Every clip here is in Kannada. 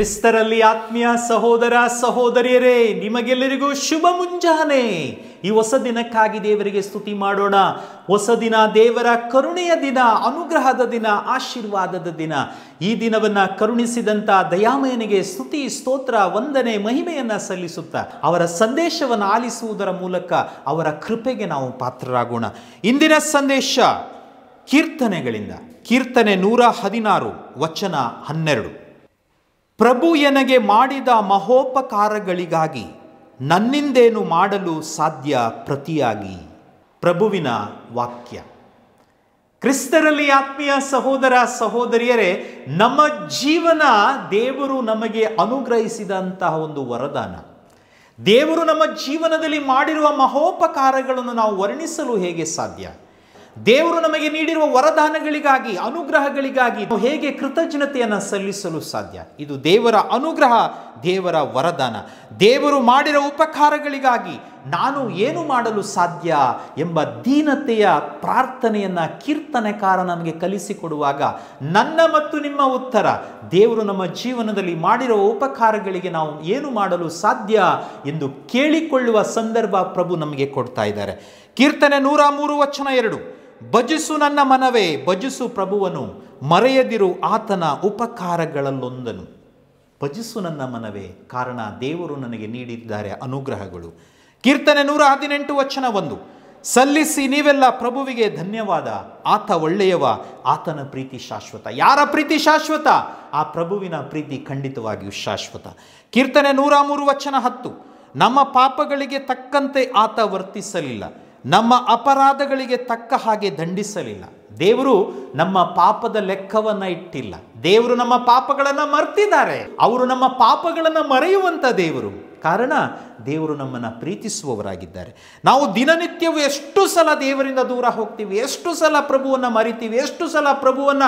ಕ್ರಿಸ್ತರಲ್ಲಿ ಆತ್ಮೀಯ ಸಹೋದರ ಸಹೋದರಿಯರೇ ನಿಮಗೆಲ್ಲರಿಗೂ ಶುಭ ಮುಂಜಾನೆ ಈ ಹೊಸ ದಿನಕ್ಕಾಗಿ ದೇವರಿಗೆ ಸ್ತುತಿ ಮಾಡೋಣ ಹೊಸ ದಿನ ದೇವರ ಕರುಣೆಯ ದಿನ ಅನುಗ್ರಹದ ದಿನ ಆಶೀರ್ವಾದದ ದಿನ ಈ ದಿನವನ್ನ ಕರುಣಿಸಿದಂಥ ದಯಾಮಯನಿಗೆ ಸ್ತುತಿ ಸ್ತೋತ್ರ ವಂದನೆ ಮಹಿಮೆಯನ್ನು ಸಲ್ಲಿಸುತ್ತಾ ಅವರ ಸಂದೇಶವನ್ನು ಆಲಿಸುವುದರ ಮೂಲಕ ಅವರ ಕೃಪೆಗೆ ನಾವು ಪಾತ್ರರಾಗೋಣ ಇಂದಿನ ಸಂದೇಶ ಕೀರ್ತನೆಗಳಿಂದ ಕೀರ್ತನೆ ನೂರ ಹದಿನಾರು ವಚನ ಹನ್ನೆರಡು ಪ್ರಭು ಎನಗೆ ಮಾಡಿದ ಮಹೋಪಕಾರಗಳಿಗಾಗಿ ನನ್ನಿಂದೇನು ಮಾಡಲು ಸಾಧ್ಯ ಪ್ರತಿಯಾಗಿ ಪ್ರಭುವಿನ ವಾಕ್ಯ ಕ್ರಿಸ್ತರಲ್ಲಿ ಆತ್ಮೀಯ ಸಹೋದರ ಸಹೋದರಿಯರೇ ನಮ್ಮ ಜೀವನ ದೇವರು ನಮಗೆ ಅನುಗ್ರಹಿಸಿದಂತಹ ಒಂದು ವರದಾನ ದೇವರು ನಮ್ಮ ಜೀವನದಲ್ಲಿ ಮಾಡಿರುವ ಮಹೋಪಕಾರಗಳನ್ನು ನಾವು ವರ್ಣಿಸಲು ಹೇಗೆ ಸಾಧ್ಯ ದೇವರು ನಮಗೆ ನೀಡಿರುವ ವರದಾನಗಳಿಗಾಗಿ ಅನುಗ್ರಹಗಳಿಗಾಗಿ ಹೇಗೆ ಕೃತಜ್ಞತೆಯನ್ನು ಸಲ್ಲಿಸಲು ಸಾಧ್ಯ ಇದು ದೇವರ ಅನುಗ್ರಹ ದೇವರ ವರದಾನ ದೇವರು ಮಾಡಿರೋ ಉಪಕಾರಗಳಿಗಾಗಿ ನಾನು ಏನು ಮಾಡಲು ಸಾಧ್ಯ ಎಂಬ ದೀನತೆಯ ಪ್ರಾರ್ಥನೆಯನ್ನು ಕೀರ್ತನೆಕಾರ ನಮಗೆ ಕಲಿಸಿಕೊಡುವಾಗ ನನ್ನ ಮತ್ತು ನಿಮ್ಮ ಉತ್ತರ ದೇವರು ನಮ್ಮ ಜೀವನದಲ್ಲಿ ಮಾಡಿರುವ ಉಪಕಾರಗಳಿಗೆ ನಾವು ಏನು ಮಾಡಲು ಸಾಧ್ಯ ಎಂದು ಕೇಳಿಕೊಳ್ಳುವ ಸಂದರ್ಭ ಪ್ರಭು ನಮಗೆ ಕೊಡ್ತಾ ಇದ್ದಾರೆ ಕೀರ್ತನೆ ನೂರ ಮೂರು ವಚನ ಎರಡು ಭಜಿಸು ನನ್ನ ಮನವೇ ಭಜಿಸು ಪ್ರಭುವನು ಮರೆಯದಿರು ಆತನ ಉಪಕಾರಗಳಲ್ಲೊಂದನು ಭಜಿಸು ನನ್ನ ಮನವೇ ಕಾರಣ ದೇವರು ನನಗೆ ನೀಡಿದ್ದಾರೆ ಅನುಗ್ರಹಗಳು ಕೀರ್ತನೆ ನೂರ ಹದಿನೆಂಟು ವಚನ ಒಂದು ಸಲ್ಲಿಸಿ ನೀವೆಲ್ಲ ಪ್ರಭುವಿಗೆ ಧನ್ಯವಾದ ಆತ ಒಳ್ಳೆಯವ ಆತನ ಪ್ರೀತಿ ಶಾಶ್ವತ ಯಾರ ಪ್ರೀತಿ ಶಾಶ್ವತ ಆ ಪ್ರಭುವಿನ ಪ್ರೀತಿ ಖಂಡಿತವಾಗಿಯೂ ಶಾಶ್ವತ ಕೀರ್ತನೆ ನೂರ ಮೂರು ವಚನ ಹತ್ತು ನಮ್ಮ ಪಾಪಗಳಿಗೆ ತಕ್ಕಂತೆ ಆತ ವರ್ತಿಸಲಿಲ್ಲ ನಮ್ಮ ಅಪರಾಧಗಳಿಗೆ ತಕ್ಕ ಹಾಗೆ ದಂಡಿಸಲಿಲ್ಲ ದೇವರು ನಮ್ಮ ಪಾಪದ ಲೆಕ್ಕವನ್ನ ಇಟ್ಟಿಲ್ಲ ದೇವರು ನಮ್ಮ ಪಾಪಗಳನ್ನು ಮರ್ತಿದ್ದಾರೆ ಅವರು ನಮ್ಮ ಪಾಪಗಳನ್ನು ಮರೆಯುವಂಥ ದೇವರು ಕಾರಣ ದೇವರು ನಮ್ಮನ್ನು ಪ್ರೀತಿಸುವವರಾಗಿದ್ದಾರೆ ನಾವು ದಿನನಿತ್ಯವೂ ಎಷ್ಟು ಸಲ ದೇವರಿಂದ ದೂರ ಹೋಗ್ತೀವಿ ಎಷ್ಟು ಸಲ ಪ್ರಭುವನ್ನು ಮರಿತೀವಿ ಎಷ್ಟು ಸಲ ಪ್ರಭುವನ್ನ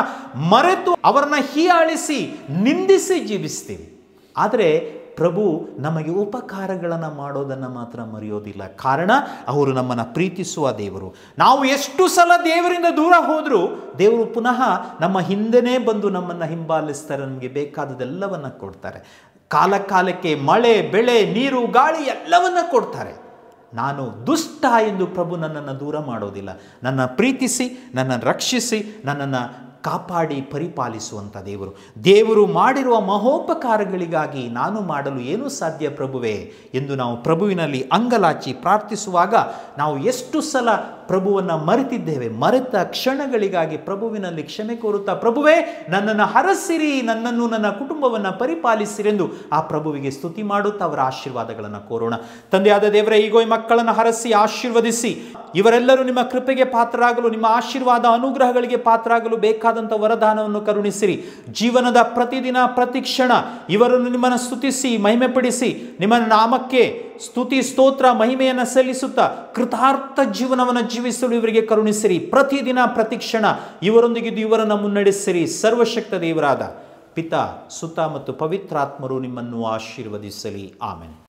ಮರೆತು ಅವರನ್ನ ಹೀಯಾಳಿಸಿ ನಿಂದಿಸಿ ಜೀವಿಸ್ತೀವಿ ಆದರೆ ಪ್ರಭು ನಮಗೆ ಉಪಕಾರಗಳನ್ನು ಮಾಡೋದನ್ನು ಮಾತ್ರ ಮರೆಯೋದಿಲ್ಲ ಕಾರಣ ಅವರು ನಮ್ಮನ್ನು ಪ್ರೀತಿಸುವ ದೇವರು ನಾವು ಎಷ್ಟು ಸಲ ದೇವರಿಂದ ದೂರ ಹೋದರೂ ದೇವರು ಪುನಃ ನಮ್ಮ ಹಿಂದೆನೇ ಬಂದು ನಮ್ಮನ್ನು ಹಿಂಬಾಲಿಸ್ತಾರೆ ನಮಗೆ ಬೇಕಾದದೆಲ್ಲವನ್ನು ಕೊಡ್ತಾರೆ ಕಾಲ ಕಾಲಕ್ಕೆ ಮಳೆ ಬೆಳೆ ನೀರು ಗಾಳಿ ಎಲ್ಲವನ್ನು ಕೊಡ್ತಾರೆ ನಾನು ದುಷ್ಟ ಎಂದು ಪ್ರಭು ನನ್ನನ್ನು ದೂರ ಮಾಡೋದಿಲ್ಲ ನನ್ನ ಪ್ರೀತಿಸಿ ನನ್ನನ್ನು ರಕ್ಷಿಸಿ ನನ್ನನ್ನು ಕಾಪಾಡಿ ಪರಿಪಾಲಿಸುವಂಥ ದೇವರು ದೇವರು ಮಾಡಿರುವ ಮಹೋಪಕಾರಗಳಿಗಾಗಿ ನಾನು ಮಾಡಲು ಏನು ಸಾಧ್ಯ ಪ್ರಭುವೆ ಎಂದು ನಾವು ಪ್ರಭುವಿನಲ್ಲಿ ಅಂಗಲಾಚಿ ಪ್ರಾರ್ಥಿಸುವಾಗ ನಾವು ಎಷ್ಟು ಸಲ ಪ್ರಭುವನ್ನು ಮರೆತಿದ್ದೇವೆ ಮರೆತ ಕ್ಷಣಗಳಿಗಾಗಿ ಪ್ರಭುವಿನಲ್ಲಿ ಕ್ಷಮೆ ಕೋರುತ್ತಾ ಪ್ರಭುವೇ ನನ್ನನ್ನು ಹರಸಿರಿ ನನ್ನನ್ನು ನನ್ನ ಕುಟುಂಬವನ್ನು ಪರಿಪಾಲಿಸಿರೆಂದು ಆ ಪ್ರಭುವಿಗೆ ಸ್ತುತಿ ಮಾಡುತ್ತಾ ಅವರ ಆಶೀರ್ವಾದಗಳನ್ನು ಕೋರೋಣ ತಂದೆಯಾದ ದೇವರ ಈಗೋ ಮಕ್ಕಳನ್ನು ಹರಸಿ ಆಶೀರ್ವದಿಸಿ ಇವರೆಲ್ಲರೂ ನಿಮ್ಮ ಕೃಪೆಗೆ ಪಾತ್ರರಾಗಲು ನಿಮ್ಮ ಆಶೀರ್ವಾದ ಅನುಗ್ರಹಗಳಿಗೆ ಪಾತ್ರರಾಗಲು ಬೇಕಾದ ಬೇಕಾದಂಥ ವರದಾನವನ್ನು ಕರುಣಿಸಿರಿ ಜೀವನದ ಪ್ರತಿದಿನ ಪ್ರತಿಕ್ಷಣ ಇವರನ್ನು ನಿಮ್ಮನ್ನು ಸ್ತುತಿಸಿ ಮಹಿಮೆ ಪಡಿಸಿ ನಿಮ್ಮ ನಾಮಕ್ಕೆ ಸ್ತುತಿ ಸ್ತೋತ್ರ ಮಹಿಮೆಯನ್ನು ಸಲ್ಲಿಸುತ್ತಾ ಕೃತಾರ್ಥ ಜೀವನವನ್ನು ಜೀವಿಸಲು ಇವರಿಗೆ ಕರುಣಿಸಿರಿ ಪ್ರತಿದಿನ ಪ್ರತಿಕ್ಷಣ ಇವರೊಂದಿಗಿದ್ದು ಇವರನ್ನು ಮುನ್ನಡೆಸಿರಿ ಸರ್ವಶಕ್ತ ದೇವರಾದ ಪಿತಾ ಸುತ ಮತ್ತು ಪವಿತ್ರಾತ್ಮರು ನಿಮ್ಮನ್ನು ಆಶೀರ್ವದಿಸಲಿ ಆಮೇಲೆ